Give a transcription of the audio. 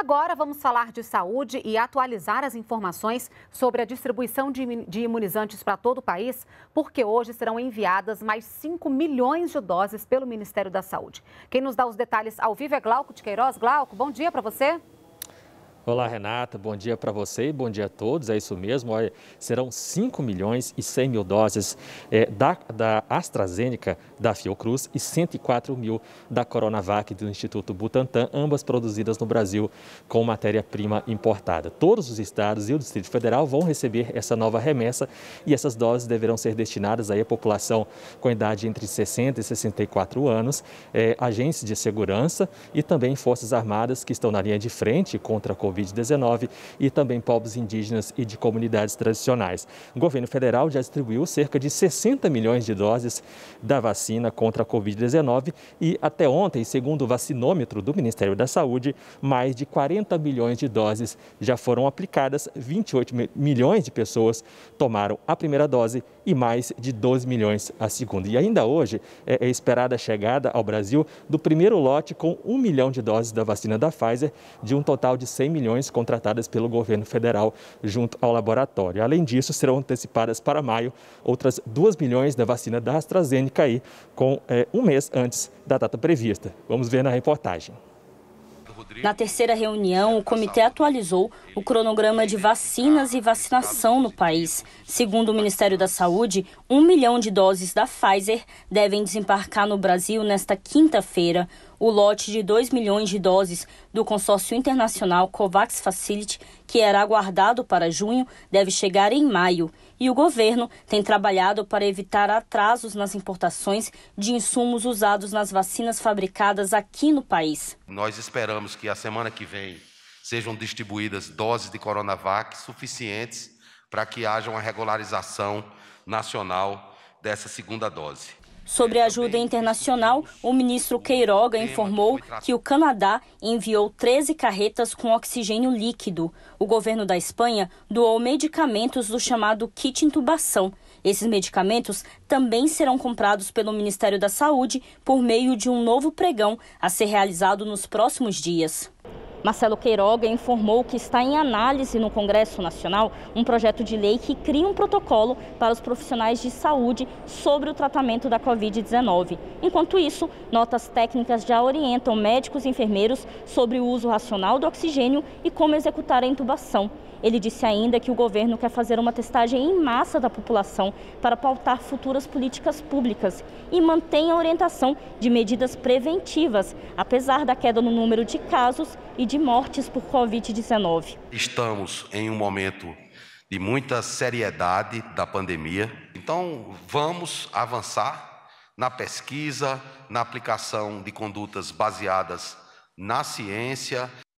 Agora vamos falar de saúde e atualizar as informações sobre a distribuição de imunizantes para todo o país, porque hoje serão enviadas mais 5 milhões de doses pelo Ministério da Saúde. Quem nos dá os detalhes ao vivo é Glauco de Queiroz. Glauco, bom dia para você. Olá, Renata. Bom dia para você e bom dia a todos. É isso mesmo. Olha, serão 5 milhões e 100 mil doses é, da, da AstraZeneca da Fiocruz e 104 mil da Coronavac do Instituto Butantan, ambas produzidas no Brasil com matéria-prima importada. Todos os estados e o Distrito Federal vão receber essa nova remessa e essas doses deverão ser destinadas aí à população com idade entre 60 e 64 anos, é, agências de segurança e também forças armadas que estão na linha de frente contra a Covid. Covid-19 e também povos indígenas e de comunidades tradicionais. O governo federal já distribuiu cerca de 60 milhões de doses da vacina contra a Covid-19 e até ontem, segundo o vacinômetro do Ministério da Saúde, mais de 40 milhões de doses já foram aplicadas, 28 milhões de pessoas tomaram a primeira dose e mais de 12 milhões a segunda E ainda hoje é, é esperada a chegada ao Brasil do primeiro lote com 1 milhão de doses da vacina da Pfizer, de um total de 100 milhões contratadas pelo governo federal junto ao laboratório. Além disso, serão antecipadas para maio outras 2 milhões da vacina da AstraZeneca, aí, com é, um mês antes da data prevista. Vamos ver na reportagem. Na terceira reunião, o comitê atualizou o cronograma de vacinas e vacinação no país. Segundo o Ministério da Saúde, um milhão de doses da Pfizer devem desembarcar no Brasil nesta quinta-feira. O lote de 2 milhões de doses do consórcio internacional COVAX Facility, que era aguardado para junho, deve chegar em maio e o governo tem trabalhado para evitar atrasos nas importações de insumos usados nas vacinas fabricadas aqui no país. Nós esperamos que a semana que vem sejam distribuídas doses de Coronavac suficientes para que haja uma regularização nacional dessa segunda dose. Sobre a ajuda internacional, o ministro Queiroga informou que o Canadá enviou 13 carretas com oxigênio líquido. O governo da Espanha doou medicamentos do chamado kit intubação. Esses medicamentos também serão comprados pelo Ministério da Saúde por meio de um novo pregão a ser realizado nos próximos dias. Marcelo Queiroga informou que está em análise no Congresso Nacional um projeto de lei que cria um protocolo para os profissionais de saúde sobre o tratamento da Covid-19. Enquanto isso, notas técnicas já orientam médicos e enfermeiros sobre o uso racional do oxigênio e como executar a intubação. Ele disse ainda que o governo quer fazer uma testagem em massa da população para pautar futuras políticas públicas e mantém a orientação de medidas preventivas, apesar da queda no número de casos e de mortes por Covid-19. Estamos em um momento de muita seriedade da pandemia, então vamos avançar na pesquisa, na aplicação de condutas baseadas na ciência.